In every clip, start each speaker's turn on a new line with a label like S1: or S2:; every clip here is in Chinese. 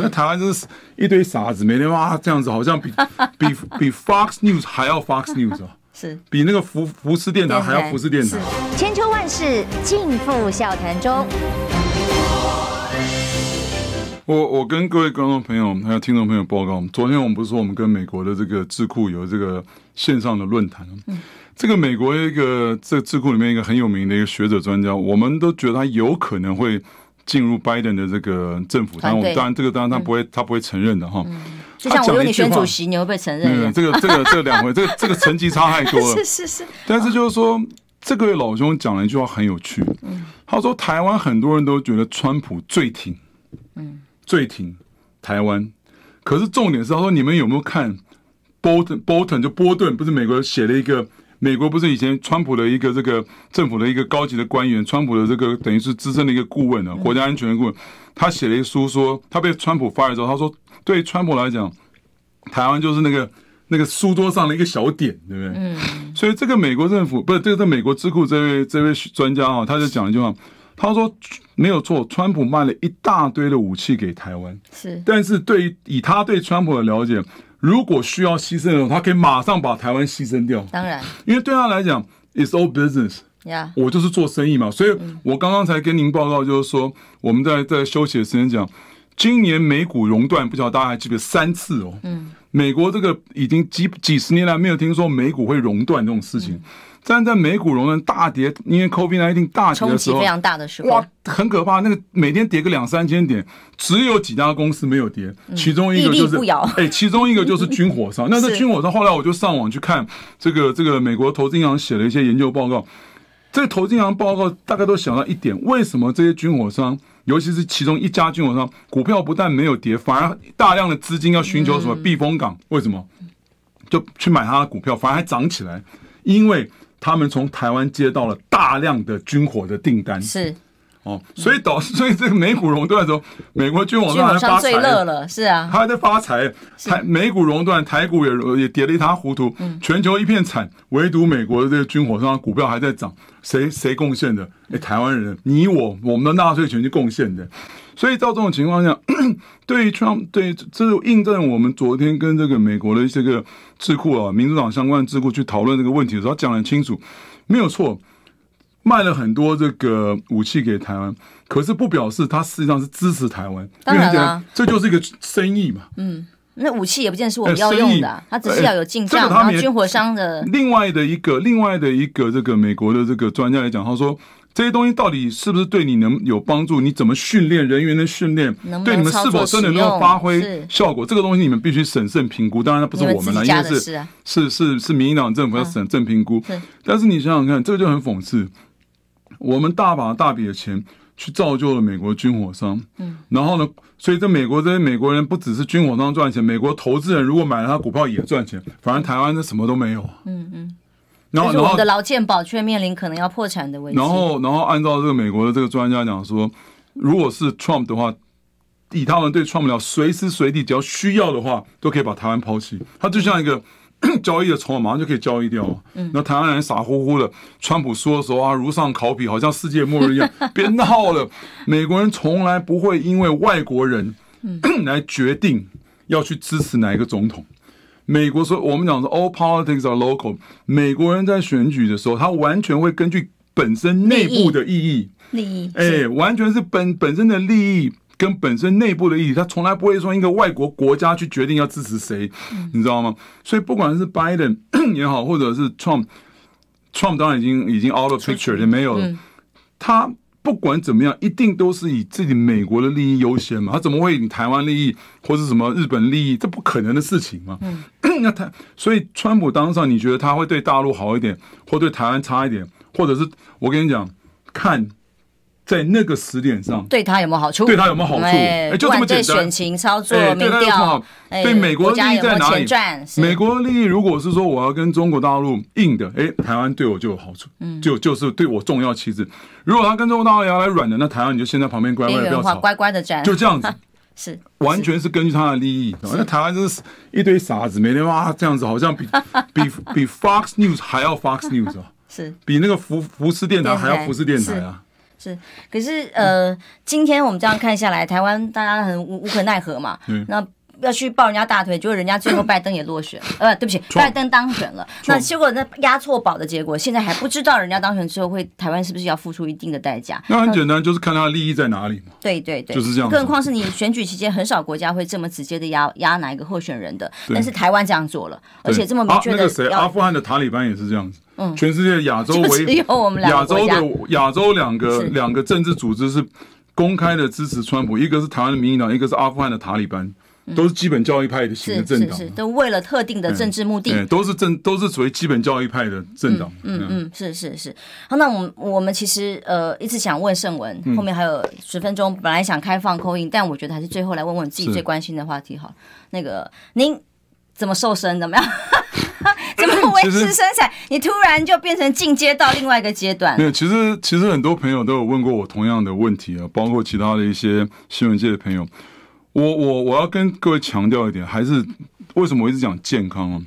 S1: 那台湾真是一堆傻子，每天哇这样子，好像比 比比 Fox News 还要 Fox News 哦，是比那个福福斯电台还要福斯电台。
S2: 千秋万世尽付笑谈中。
S1: 我我跟各位观众朋友还有听众朋友报告，昨天我们不是说我们跟美国的这个智库有这个线上的论坛吗？这个美国一个这智库里面一个很有名的一个学者专家，我们都觉得他有可能会。进入拜登的这个政府，当然我当然这个当然他不会他不会承认的哈。就像我问你选主席，
S2: 你会被承认？没有，这个这个这两回，这个，这个成绩差太多了。是是是。
S1: 但是就是说，这个老兄讲了一句话很有趣，他说台湾很多人都觉得川普最挺，嗯，最挺台湾。可是重点是，他说你们有没有看 Bolton？Bolton 就波顿不是美国写了一个。美国不是以前川普的一个这个政府的一个高级的官员，川普的这个等于是资深的一个顾问啊，国家安全顾问，他写了一书，说他被川普发了之后，他说对川普来讲，台湾就是那个那个书桌上的一个小点，对不对？嗯。所以这个美国政府不是这个美国智库这位这位专家啊，他就讲一句话，他说没有错，川普卖了一大堆的武器给台湾，是。但是对于以他对川普的了解。如果需要牺牲的候，他可以马上把台湾牺牲掉。当然，因为对他来讲，it's all business。我就是做生意嘛。所以，我刚刚才跟您报告，就是说，我们在在休息的时间讲，今年美股熔断，不晓得大家还记得三次哦。嗯。美国这个已经几几十年来没有听说美股会熔断这种事情，站在美股熔断大跌，因为 COVID 1 9 e 大跌的时候，冲击非常大的时候，哇，很可怕。那个每天跌个两三千点，只有几家公司没有跌，其中一个就是 哎，其中一个就是军火商。那这军火商，后来我就上网去看这个这个美国投资银行写了一些研究报告，这投资银行报告大概都想到一点，为什么这些军火商？尤其是其中一家军火商股票不但没有跌，反而大量的资金要寻求什么避风港？为什么？就去买他的股票，反而还涨起来，因为他们从台湾接到了大量的军火的订单。是。哦，所以导，所以这个美股熔断的时候，美国军火商发财了，是啊，还在发财。台美股熔断，台股也也跌了一塌糊涂，嗯，全球一片惨，唯独美国的这个军火商股票还在涨，谁谁贡献的？哎，台湾人，你我我们的纳税钱去贡献的。所以到这种情况下，对于样，对于这印证我们昨天跟这个美国的一些个智库啊，民主党相关智库去讨论这个问题的时候，讲的很清楚，没有错。卖了很多这个武器给台湾，可是不表示他实际上是支持台湾。当然了，这就是一个生意嘛。
S2: 嗯，那武器也不见得是我们要用的，他只是要有进账，这样，他军火商的。
S1: 另外的一个，另外的一个这个美国的这个专家来讲，他说这些东西到底是不是对你能有帮助？你怎么训练人员的训练，对你们是否真的能够发挥效果？这个东西你们必须审慎评估。当然，那不是我们了，因为是是是是民进党政府要审正评估。是，但是你想想看，这个就很讽刺。我们大把大笔的钱去造就了美国军火商，嗯，然后呢，所以这美国这些美国人不只是军火商赚钱，美国投资人如果买了他股票也赚钱，反正台湾的什么都没有，嗯嗯，然后，我们的劳
S2: 健保却面临可能要破产的危机。然后，
S1: 然后，按照这个美国的这个专家讲说，如果是 Trump 的话，以他们对 Trump 了随时随地只要需要的话，都可以把台湾抛弃，他就像一个。交易的筹码马上就可以交易掉那台湾人傻乎乎的，川普说的时候啊，如上考比，好像世界末日一样。别闹了，美国人从来不会因为外国人 来决定要去支持哪一个总统。美国说，我们讲说 all politics are local。美国人在选举的时候，他完全会根据本身内部的意义，利益，哎，完全是本本身的利益。跟本身内部的意义，他从来不会说一个外国国家去决定要支持谁，你知道吗？所以不管是 Biden 也好，或者是 Trump，Trump 当然已经已经 out of picture 也没有了。他不管怎么样，一定都是以自己美国的利益优先嘛。他怎么会以台湾利益或是什么日本利益？这不可能的事情嘛。那他所以，川普当上，你觉得他会对大陆好一点，或对台湾差一点，或者是我跟你讲，看。在那个时点上，
S2: 对他有没有好处？对他有没有好处？哎，就这么简单。对选情操作没掉。好？对美国利益在哪里？
S1: 美国利益如果是说我要跟中国大陆硬的，哎，台湾对我就有好处，嗯，就就是对我重要旗帜。如果他跟中国大陆要来软的，那台湾你就先在旁边乖乖的不要吵，乖
S2: 乖的站。就这样子，是
S1: 完全是根据他的利益。那台湾就是一堆傻子，每天哇这样子，好像比 比比 Fox News 还要 Fox News 哦，是比那个福福斯电台还要福斯电台啊。
S2: 是，可是呃，今天我们这样看下来，台湾大家很无无可奈何嘛。嗯。那要去抱人家大腿，结果人家最后拜登也落选。呃，对不起，拜登当选了。那结果那押错宝的结果，现在还不知道人家当选之后会台湾是不是要付出一定的代价。那很简
S1: 单，就是看他的利益在哪里嘛。
S2: 对对对，就是这样。更何况是你选举期间很少国家会这么直接的压压哪一个候选人的，但是台湾这样做了，而且这么明确的。那个谁，阿
S1: 富汗的塔利班也是这样子。嗯，全世界亚洲唯一有我们亚洲的亚洲两个两个政治组织是公开的支持川普，一个是台湾的民进党，一个是阿富汗的塔利班，都是基本教育派的新的政党，
S2: 都为了特定的政治目的，
S1: 都是政都是属于基本教育派的政党。嗯嗯，
S2: 是是是。好，那我们我们其实呃一直想问盛文，后面还有十分钟，本来想开放 Q&A，但我觉得还是最后来问问自己最关心的话题好。那个您怎么瘦身？怎么样？怎么 维持身材？你突然就变成进阶到另外一个阶段。没有，
S1: 其实其实很多朋友都有问过我同样的问题啊，包括其他的一些新闻界的朋友。我我我要跟各位强调一点，还是为什么我一直讲健康啊？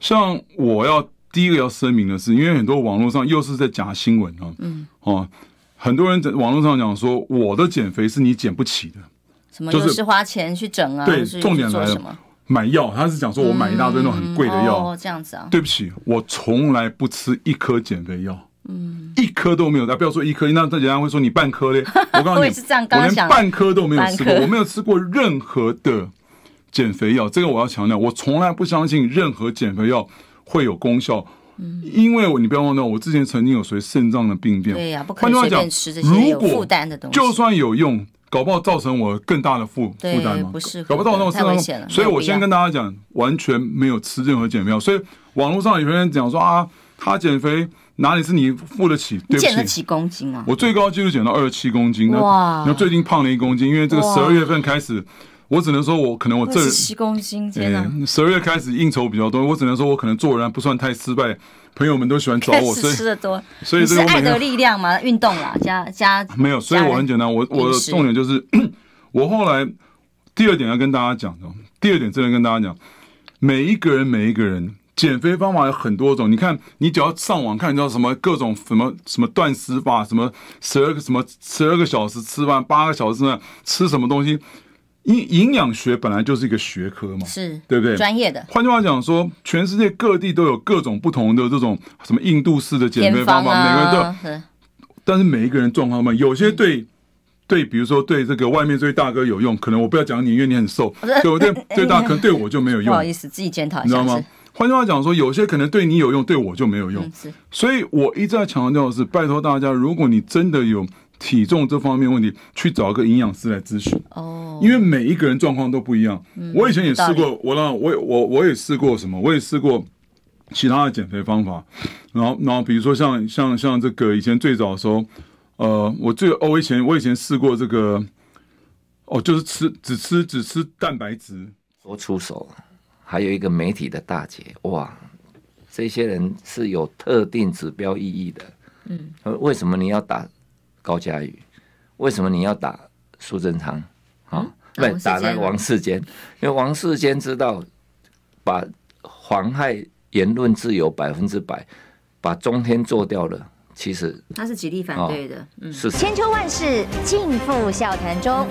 S1: 像我要第一个要声明的是，因为很多网络上又是在假新闻啊。嗯。哦，很多人在网络上讲说，我的减肥是你减不起的，
S2: 什么又是花钱去整啊？对，重点来了，
S1: 买药，他是讲说，我买一大堆那种很贵的药。哦，
S2: 这样子啊。对
S1: 不起，我从来不吃一颗减肥药，嗯，一颗都没有。那不要说一颗，那再简单会说你半颗嘞。我告诉你，我连半颗都没有吃过，我没有吃过任何的减肥药。这个我要强调，我从来不相信任何减肥药会有功效，因为你不要忘了，我之前曾经有随肾脏的病变。
S2: 对呀，换句话讲，如果就
S1: 算有用。搞不好造成我更大的负负担吗？不
S2: 是，搞不到那种生所以我先跟
S1: 大家讲，完全没有吃任何减肥。药。所以网络上有些人讲说啊，他减肥哪里是你付得起？对不起，减了几
S2: 公斤啊？我
S1: 最高纪录减到二十七公斤，那那最近胖了一公斤，因为这个十二月份开始。我只能说，我可能我这十
S2: 公斤真的
S1: 十二月开始应酬比较多。我只能说，我可能做人不算太失败，朋友们都喜欢找我，所以吃的多，所以这是爱的
S2: 力量嘛，运动啦加加没有，所以我很简单。我我的重点
S1: 就是，我后来第二点要跟大家讲的，第二点真的跟大家讲，每一个人每一个人减肥方法有很多种。你看，你只要上网看，你知道什么各种什么什么断食法，什么十二个什么十二个小时吃饭，八个小时呢吃什么东西？营营养学本来就是一个学科嘛，是对不对？专业的。换句话讲，说全世界各地都有各种不同的这种什么印度式的减肥方法，每个人
S3: 都，
S1: 但是每一个人状况嘛，有些对对，比如说对这个外面这位大哥有用，可能我不要讲你，因为你很瘦，对不对？对大哥对我就没有用，不好意
S2: 思，自己检讨，你知道吗？
S1: 换句话讲，说有些可能对你有用，对我就没有用。所以我一直在强调是，拜托大家，如果你真的有。体重这方面问题，去找一个营养师来咨询哦，因为每一个人状况都不一样。我以前也试过，我让我我我也试过什么？我也试过其他的减肥方法。然后然后比如说像像像这个以前最早的时候，呃，我最哦，我以前我以前试过这个哦，就是吃只吃只吃
S3: 蛋白质。说出手，还有一个媒体的大姐，哇，这些人是有特定指标意义的。嗯，为什么你要打？高佳瑜，为什么你要打苏贞昌啊？不，打那个王世坚，因为王世坚知道把“妨害”言论自由百分之百，把中天做掉了。其实
S2: 他是极力反对的。是千秋万世尽付笑谈中。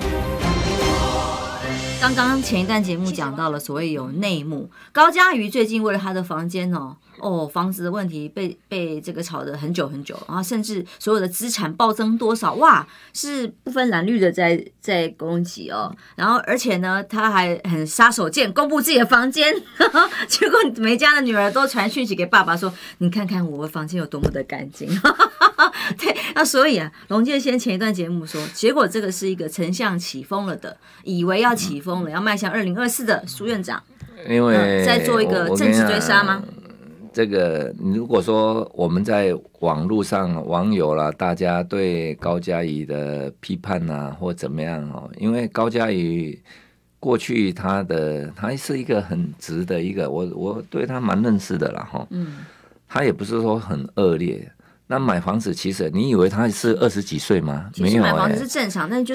S2: 刚刚前一段节目讲到了所谓有内幕，高佳瑜最近为了他的房间哦，哦，房子的问题被被这个炒得很久很久，然后甚至所有的资产暴增多少哇，是不分蓝绿的在在攻击哦。然后而且呢，他还很杀手锏，公布自己的房间，结果每家的女儿都传讯息给爸爸说：“你看看我的房间有多么的干净。”对，那所以啊，龙建先前一段节目说，结果这个是一个丞相起风了的，以为要起风了，要迈向二零二四的苏院长，
S3: 因为在做一个政治追杀吗？这个如果说我们在网络上网友啦，大家对高嘉瑜的批判呐，或怎么样哦？因为高嘉瑜过去他的他是一个很直的一个，我我对他蛮认识的啦哈。嗯，他也不是说很恶劣。那买房子，其实你以为他是二十几岁吗？没有啊，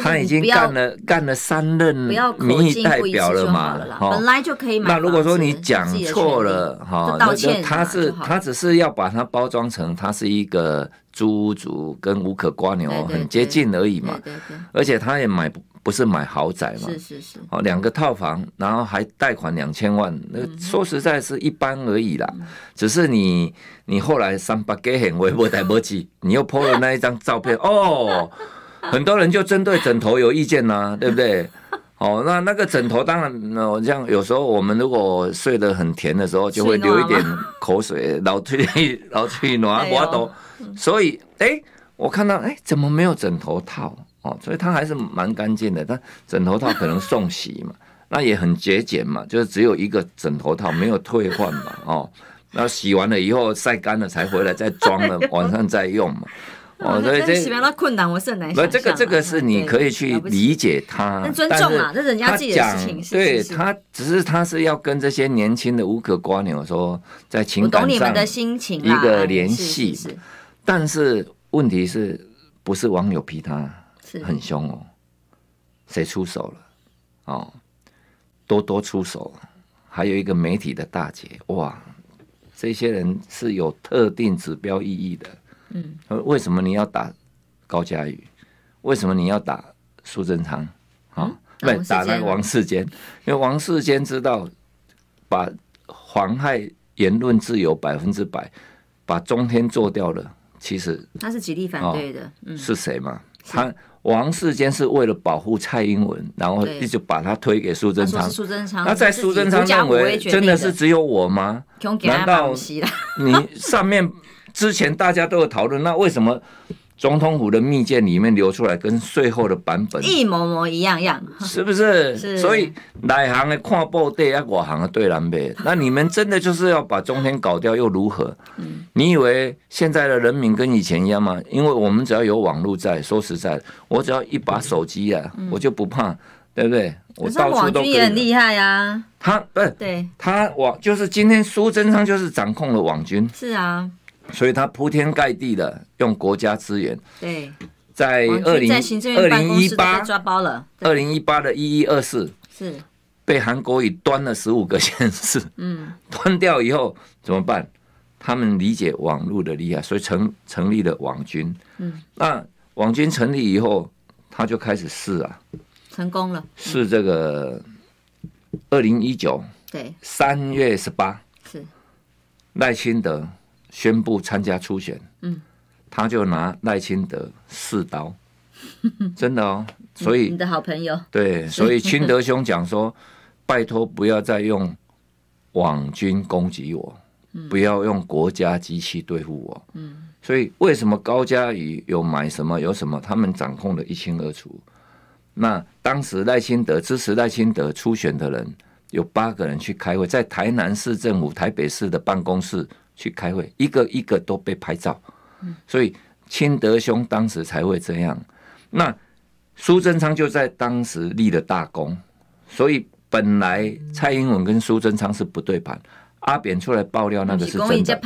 S2: 他已经干
S3: 了干了三任民意代表了嘛，本来就可以买。那如果说你讲错了，哈，那他是他只是要把它包装成他是一个租主跟无可瓜牛很接近而已嘛，而且他也买不。不是买豪宅嘛？是是是，哦，两个套房，然后还贷款两千万，那说实在是一般而已啦。只是你你后来三八给钱，我也没贷不 你又 PO 了那一张照片，哦，很多人就针对枕头有意见啦，对不对？哦，那那个枕头当然，像有时候我们如果睡得很甜的时候，就会流一点口水，然后吹 然后去暖暖都。所以，哎，我看到，哎，怎么没有枕头套？哦，所以他还是蛮干净的。他枕头套可能送洗嘛，那也很节俭嘛，就是只有一个枕头套，没有退换嘛。哦，那洗完了以后晒干了才回来再装了，晚上再用嘛。哦，所以这洗
S2: 完了困难，我是很难。那这个这个是你可以去理
S3: 解他，但尊重啊，这是人家自己的事情。对他，只是他是要跟这些年轻的无可瓜牛说，在情感上的心情一个联系。但是问题是不是网友批他？很凶哦，谁出手了？哦，多多出手，还有一个媒体的大姐，哇，这些人是有特定指标意义的。嗯，为什么你要打高佳宇？为什么你要打苏贞昌？啊，不打那个王世坚，因为王世坚知道把妨害言论自由百分之百，把中天做掉了。其实
S2: 他是极力反对的。
S3: 是谁嘛？他。王世坚是为了保护蔡英文，然后一直把他推给苏贞昌。苏
S2: 贞昌，那在苏贞昌认为真的是只
S3: 有我吗？难道
S2: 你
S3: 上面之前大家都有讨论，那为什么？中通府的密件里面流出来，跟最后的版本
S2: 一模模一样样，
S3: 是不是？所以，哪行的看部队，啊，我行的对南北。那你们真的就是要把中天搞掉又如何？你以为现在的人民跟以前一样吗？因为我们只要有网络在，说实在的，我只要一把手机啊，我就不怕，对不对？我到网军也很
S2: 厉害呀，他不是对，
S3: 他网就是今天苏贞昌就是掌控了网军，是啊。所以，他铺天盖地的用国家资源。对，在二零二零一八抓包了，二零一八的一一二四，是被韩国语端了十五个县市。嗯，端掉以后怎么办？他们理解网络的厉害，所以成成立了网军。嗯，那网军成立以后，他就开始试啊，成功了。试这个二零一九，对，三月十八是赖清德。宣布参加初选，嗯，他就拿赖清德四刀，真的哦，所以你
S2: 的好朋友
S3: 对，所以清德兄讲说，拜托不要再用网军攻击我，不要用国家机器对付我，嗯，所以为什么高嘉瑜有买什么有什么，他们掌控的一清二楚。那当时赖清德支持赖清德初选的人有八个人去开会，在台南市政府、台北市的办公室。去开会，一个一个都被拍照，所以清德兄当时才会这样。那苏贞昌就在当时立了大功，所以本来蔡英文跟苏贞昌是不对盘。阿扁出来爆料那个是真的。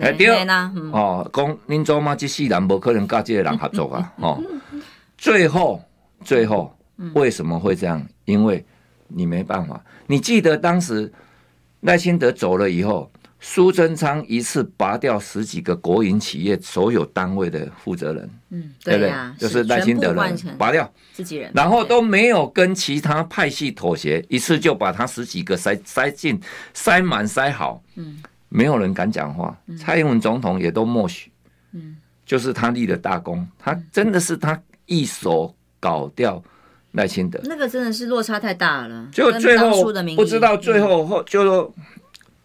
S2: 哎，第二呢，
S3: 哦，讲您做嘛，这四人不可能跟这人合作啊。哦，最后，最后为什么会这样？因为你没办法。你记得当时赖清德走了以后。苏贞昌一次拔掉十几个国营企业所有单位的负责人，嗯，对不对？就是耐心德人拔掉，自己人，然后都没有跟其他派系妥协，一次就把他十几个塞塞进塞满塞好，嗯，没有人敢讲话，蔡英文总统也都默许，嗯，就是他立了大功，他真的是他一手搞掉赖清德，
S2: 那个真的是落差太大了，就最后不知道最后
S3: 后就说。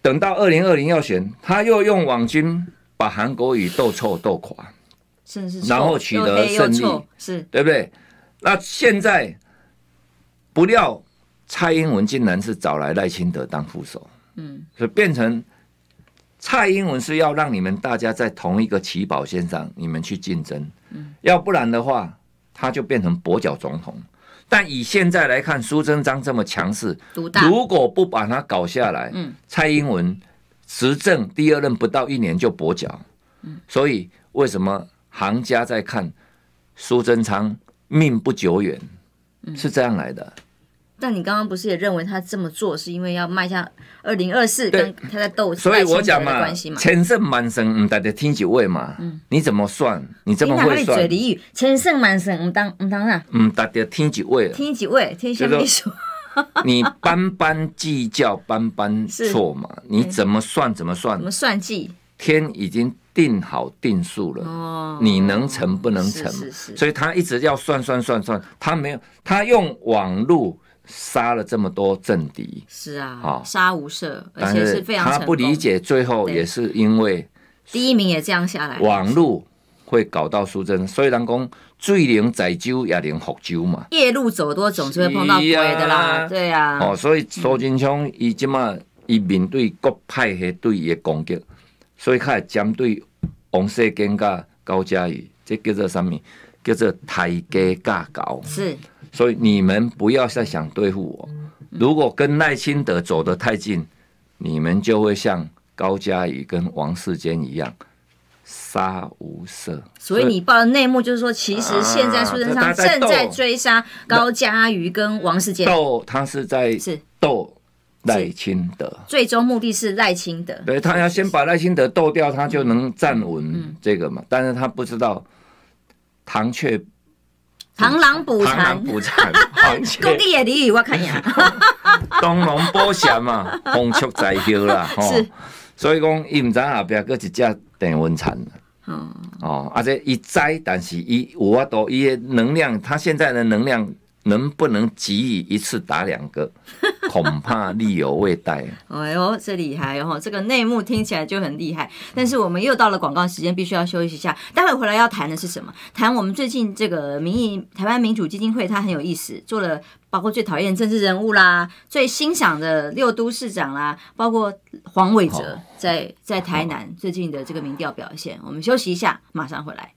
S3: 等到二零二零要选，他又用网军把韩国瑜斗臭斗垮，
S2: 然后取得胜利，
S3: 是对不对？那现在不料蔡英文竟然是找来赖清德当副手，嗯，所以变成蔡英文是要让你们大家在同一个起跑线上，你们去竞争，嗯，要不然的话，他就变成跛脚总统。但以现在来看，苏贞昌这么强势，如果不把他搞下来，蔡英文执政第二任不到一年就跛脚。嗯，所以为什么行家在看苏贞昌命不久远？是这样来的。
S2: 但你刚刚不是也认为他这么做是因为要迈向二零二四？跟他在斗。所以我讲嘛，千
S3: 胜满胜，大家听几位嘛？嗯，你怎么算？你这么会算？嘴俚
S2: 语？千胜满胜，唔当唔当啊？
S3: 唔大家听几位？
S2: 听几位？听下面说。你
S3: 斑斑计较，斑斑错嘛？你怎么算？怎么算？怎么算计？天已经定好定数了哦，你能成不能成？是是。所以他一直要算算算算，他没有他用网络。杀了这么多政敌，是
S2: 啊，杀无赦，而且是非常成他不
S3: 理解，最后也是因为
S2: 第一名也降下来。网
S3: 路会搞到苏贞，所以人讲“最灵载酒也灵福酒”嘛。
S2: 夜路走多，总是会碰到鬼的啦。对啊，哦，
S3: 所以苏金昌伊即马伊面对各派系对伊的攻击，所以他针对王世坚甲高嘉瑜，这叫做什么？叫做台阶架高。是。所以你们不要再想对付我。如果跟赖清德走得太近，你们就会像高嘉瑜跟王世坚一样，杀无赦。所以你
S2: 报的内幕就是说，其实现在苏贞昌正在追杀高嘉瑜跟王世坚。斗
S3: 他是在是斗赖清德，
S2: 最终目的是赖清德。
S3: 对他要先把赖清德斗掉，他就能站稳这个嘛。但是他不知道唐阙。
S2: 螳螂捕蝉，工地 也俚语我看下。
S3: 东 龙捕蝉嘛，风 雀在后啦，吼。所以讲，伊唔知后边哥一只电蚊残。嗯。哦，啊这一摘，但是伊五万多，伊能量，他现在的能量能不能给予一次打两个？恐怕力有未逮。
S2: 哎呦，这厉害哦！这个内幕听起来就很厉害。但是我们又到了广告时间，必须要休息一下。待会回来要谈的是什么？谈我们最近这个民意，台湾民主基金会，它很有意思，做了包括最讨厌政治人物啦，最欣赏的六都市长啦，包括黄伟哲在在台南最近的这个民调表现。我们休息一下，马上回来。